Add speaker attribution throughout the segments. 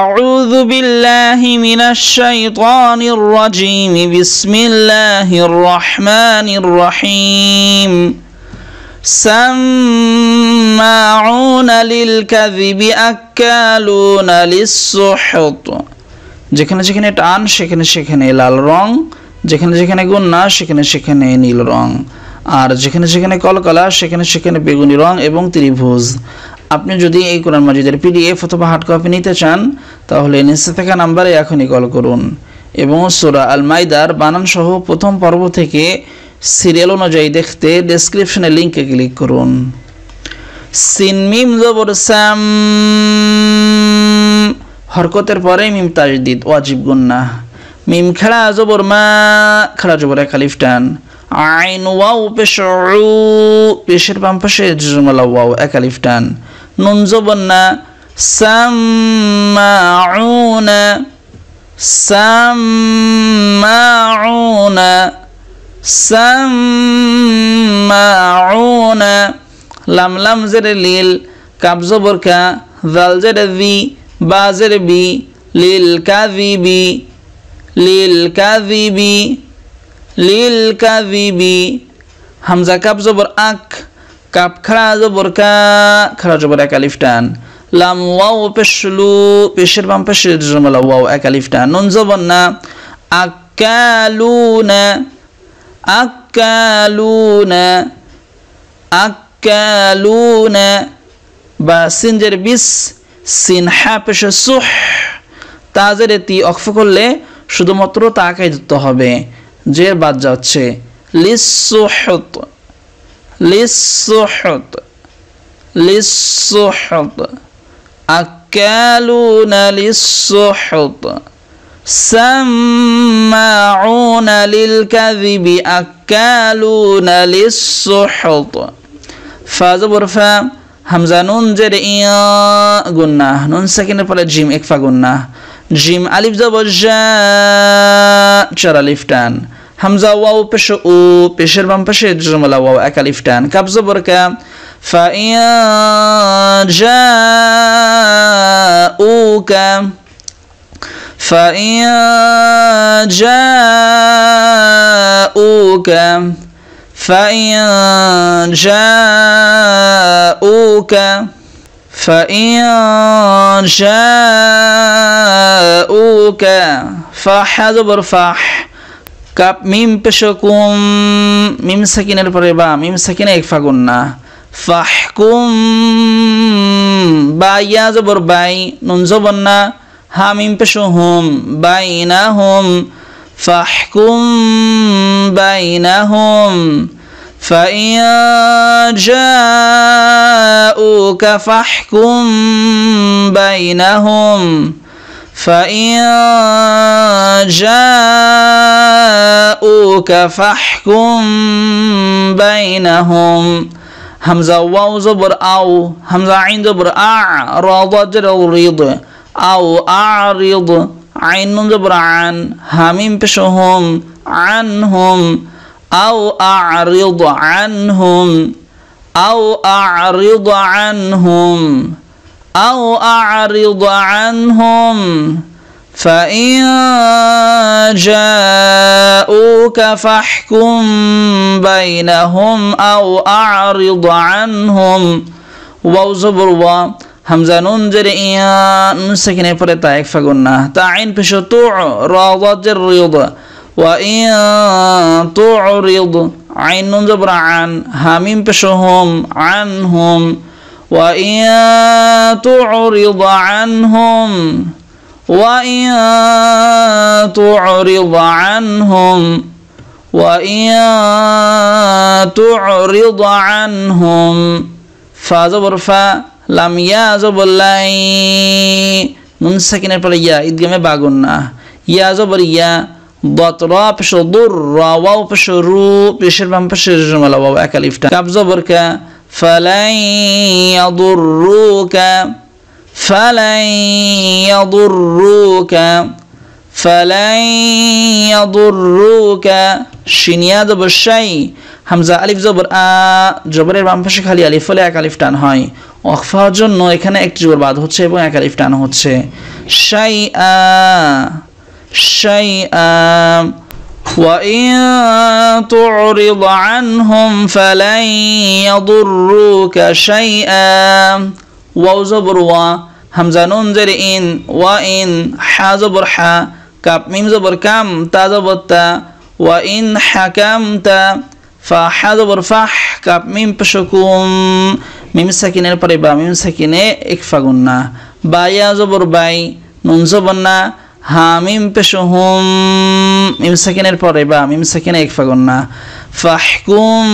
Speaker 1: أعوذ بالله من الشيطان الرجيم بسم الله الرحمن الرحيم سماعون للكذب أكالون للسحط যেখানে যেখানে টান সেখানে সেখানে লাল রং যেখানে যেখানে গুন্না সেখানে সেখানে নীল রং আর যেখানে সেখানে কলকলা সেখানে সেখানে বেগুনি রং এবং ত্রিভুজ আপনি যদি এই কোরআন মাজিদের পিডিএফ অথবা হার্ড কপি নিতে চান তাহলে নিচে থাকা নাম্বারে এখনই কল করুন এবং সোরা আল মাইদার বানানসহ প্রথম পর্ব থেকে সিরিয়াল অনুযায়ী দেখতে ডেসক্রিপশনে লিঙ্কে ক্লিক করুন সিনমিম জবর স্যাম হরকতের পরে মিম তাজদিদ ওয়াজিব গুন্না মিম খেলা জবর মা খেলা জবর এক আইন ওয়াও পেশ পেশের বাম পাশে জুজুমালা ওয়াও এক নুন জবর না سماعون سماعون سماعون লাম লাম জেরে লিল কাব জবর জাল জেরে ভি বা বি লিল কাযিবি লিল কাযিবি লিল কাযিবি হামজা কাব জবর আক কাপ খাড়া জবর কা খাড়া জবর এক আলিফ টান লাম ওয়াও পেশলু পেশের বাম পেশের জমলা ওয়াও এক আলিফ টান নুন জবর না আকালুনা আকালুনা আকালুনা বা সিনজের বিস সিন হা পেশে সুহ তাজের তি অক্ষ করলে শুধুমাত্র তাকে দিতে হবে যে বাদ যাচ্ছে লিসুহত للسحط للسحط أكالون للسحط سماعون للكذب أكالون للسحط فازبر برفا همزة نون جر إيا قلنا نون سكنة فلا جيم إكفا قلنا جيم ألف زبر جاء شر حمزه واو پش او پشر بم پش جمله واو اکلیفتان کب زبر که فإن جاءوك فإن جاءوك فإن جاءوك فإن جاءوك فح ذبر فح কাপ মিম পেশকুম মিম সাকিনের পরে বা মিম সাকিনে এক ফাগুন না ফাহকুম বা জবর বাই নুন জবর না হা মিম পেশ হুম বাই না হুম ফাইয়া بينهم ফাহকুম বাই না হুম فإن جاءوك فاحكم بينهم همزة واو زبر أو همزة عين زبر أعرض جر أو أعرض عين زبر عن همين بشهم عنهم أو أعرض عنهم أو أعرض عنهم أو أعرض عنهم فإن جاءوك فاحكم بينهم أو أعرض عنهم واو زبر وا همزة نون جر إيان نسكني پر تايك فقنا تعين پشو توع راضة الرضا وإن تعرض عين نون زبر عن همين پشو عنهم وإن تعرض عنهم وإن تعرض عنهم وإن تعرض عنهم فازبر فا লাম ইয়াজব লাই নুন সাকিনের পরে ইয়া ঈদগামে বাগুন না ইয়াজবর ইয়া বতর পেশ দুর র ওয়াও বাম পেশের জমালা ওয়াও একালিফটা কাবজবর কা فلن يضروك فلن يضروك فلن يضروك শিনিয়া জবসাই হামজা আলিফ জবর আ জবরের বাম পাশে খালি আলিফ হলে এক আলিফ টান হয় অকফার জন্য এখানে একটি জবর বাদ হচ্ছে এবং এক আলিফ টান হচ্ছে শাই আ শাই আ وإن تعرض عنهم فلن يضروك شيئا واو زبر وا همزة نون زر إن وإن حا زبر حا كاب ميم زبر كام تا زبر تا وإن حكمت فحا زبر فح كاب ميم بشكوم ميم سكينة البريبا ميم سكينة إكفاقنا بايا زبر باي نون زبرنا হামিম পেশহুম মিম সেকেন্ডের পরে বা মিম সেকেন্ডে এক ফাগুন না ফাহকুম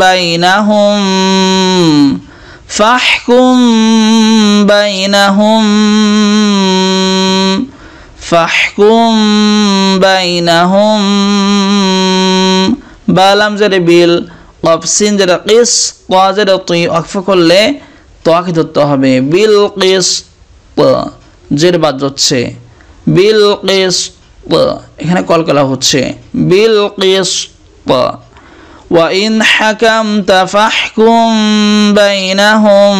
Speaker 1: বাইনাহুম ফাহকুম বাইনাহুম ফাহকুম বাইনাহুম বালাম যেটা বিল অফসিন যেটা কিস তা যেটা তুই অক্ষ করলে তোয়াকে ধরতে হবে বিল কিস জের বাদ যাচ্ছে বিল কেস্ত এখানে কলকলা হচ্ছে বিল কেস্ত وإن حكمت فاحكم بينهم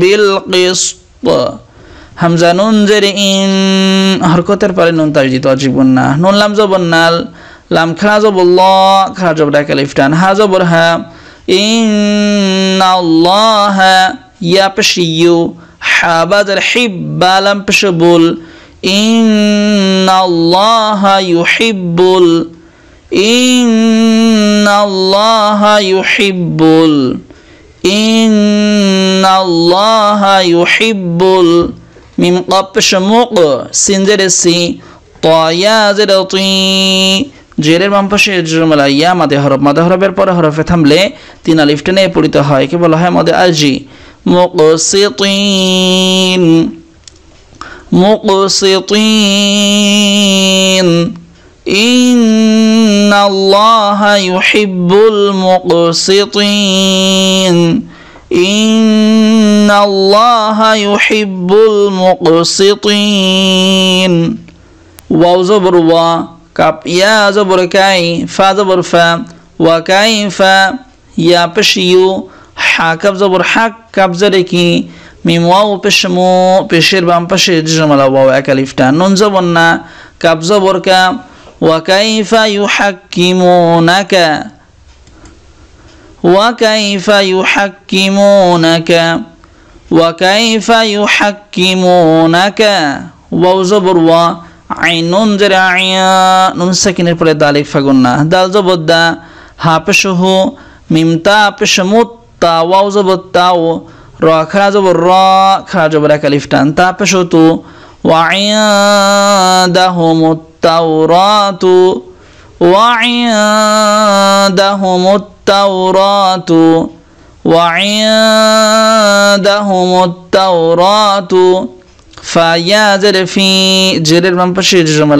Speaker 1: بالقسط হামজা নুন জের ইন হরকতের পরে নুন তাজিদ অজিব না নুন লাম জবন্নাল লাম খেলা ল খেলা জব ডাকাল ইফটান হা জবর হা ইন আল্লাহ ইয়া পেশিউ হাবাজার হিব্বা ইন্নাল্লাহা ইউহিব্বুল ইন্নাল্লাহা ইউহিব্বুল ইন্নাল্লাহা ইউহিব্বুল মিম কপ শমুক সিনজের সি তয়াজের তুই জেরের বাম পাশে জুরমালা ইয়া মাদে হরফ মাদে হরফের পরে হরফে থামলে তিন আলিফ টেনে পড়িতে হয় কে বলা হয় মাদে আজি মুকসিতিন مقسطين إن الله يحب المقسطين إن الله يحب المقسطين واو زبر وا كاب يا زبر كاي فا زبر فا وكاي فا يا بشيو حاكب زبر حق كاب زركي মিম ওয়াও পেশ পেশের বাম পাশে জমালা ওয়াও একালিফটা নুন জবন্না কাবজ বরকা ওয়াকাইফা ইউ হাকিমোনাকা ওয়াকাইফা ইউ হাকিমোনাকা ওয়াকাইফা ইউ হাকিমোনাকা ওয়াও জবর ওয়া আইন নুন আইয়া নুন সাকিনের পরে দালিক ফাগুন না দাল জবর দা হা পেশ মিমতা পেশ তা ওয়াও জবর তাও র খারা যাব র খারা যাব একা লিফটান তারপর শত ওয়াইয়াদাহ মোত্তাউ র তু ওয়াইয়াদাহ মোত্তাউ র তু ওয়াইয়াদাহ মোত্তাউ র তু ফাইয়া জেরে ফি জেরের বাম পাশে জমা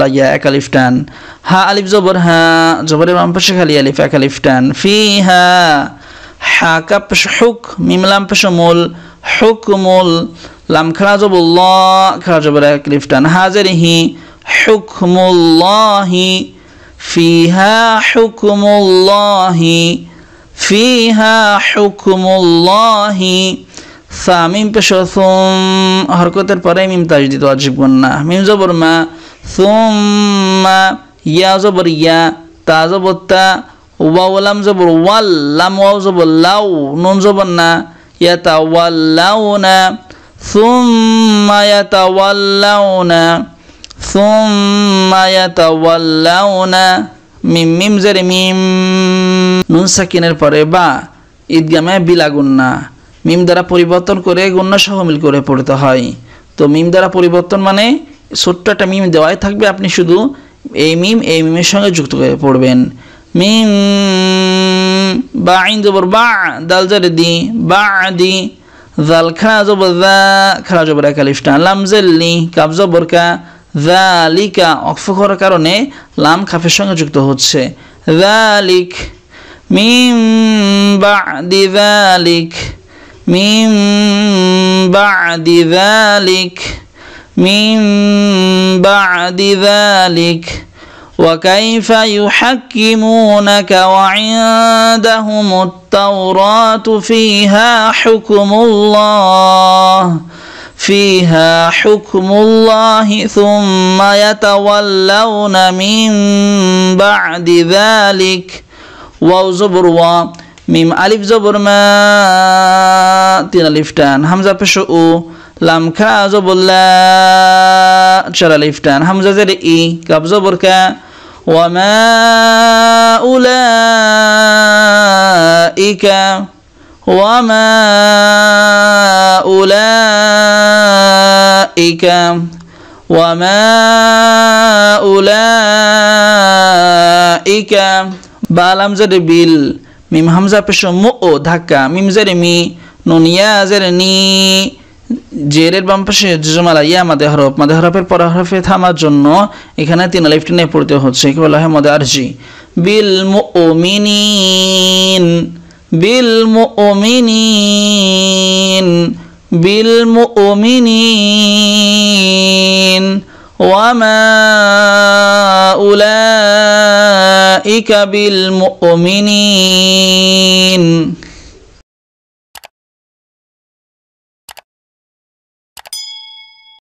Speaker 1: হা আলিফ জবর হা জবরের বাম খালি আলিফ একা লিফটান ফি হা হাকা পেশ হুক মিমলাম পেশ মূল হুকমুল লাম খারাজবুল্লাহ খারাজবুল ক্লিফটান হাজারিহি হুকমুল্লাহি ফিহা হুকমুল্লাহি ফিহা হুকমুল্লাহি সামিম পেশ সুম হরকতের পরে মিম তাজদিদ ওয়াজিব গুন্না মিম জবর মা সুম্মা ইয়া জবর ইয়া তা জবর ওয়াওলাম জবর ওয়াল লাম ওয়াও জবর লাউ নুন যাব না ইয়াতা না ثم يتولون ثم না মিম মিম জের মিম নুন সাকিনের পরে বা ঈদগামে বিলা গুন্না মিম দ্বারা পরিবর্তন করে গুন্না মিল করে পড়তে হয় তো মিম দ্বারা পরিবর্তন মানে ছোট্ট একটা মিম দেওয়াই থাকবে আপনি শুধু এই মিম এই মিমের সঙ্গে যুক্ত করে পড়বেন মিম বা আইন জবর বা দাল জর দি বা দি জাল খা জবর দা খা জবর একালিফটা লামজেল্লি কাব জবর কা জালিকা অক্ষ কারণে লাম খাফের সঙ্গে যুক্ত হচ্ছে জালিক মিম বাদি জালিক মিম বাদি জালিক মিম বাদি জালিক وكيف يحكمونك وعندهم التوراه فيها حكم الله فيها حكم الله ثم يتولون من بعد ذلك واو زبر و ميم الف زبر ما تين الفتان همزه بشؤو لم كا زبر لا شر الفتان همزه زر اي كاب زبر كا وما أولئك وما أولئك وما أولئك بالام زر بيل ميم همزة بشمو ধাক্কা মিম জেরে মি নুন ইয়া زر ني জেরের বাম পাশে জমালা ইয়া মাদে হরফ মাদে হরফের পর হরফে থামার জন্য এখানে তিন আলিফ নিয়ে পড়তে হচ্ছে কি বলা হয় মাদে আরজি বিল মুমিনিন বিল মুমিনিন বিল মুমিনিন উলাইকা বিল মুমিনিন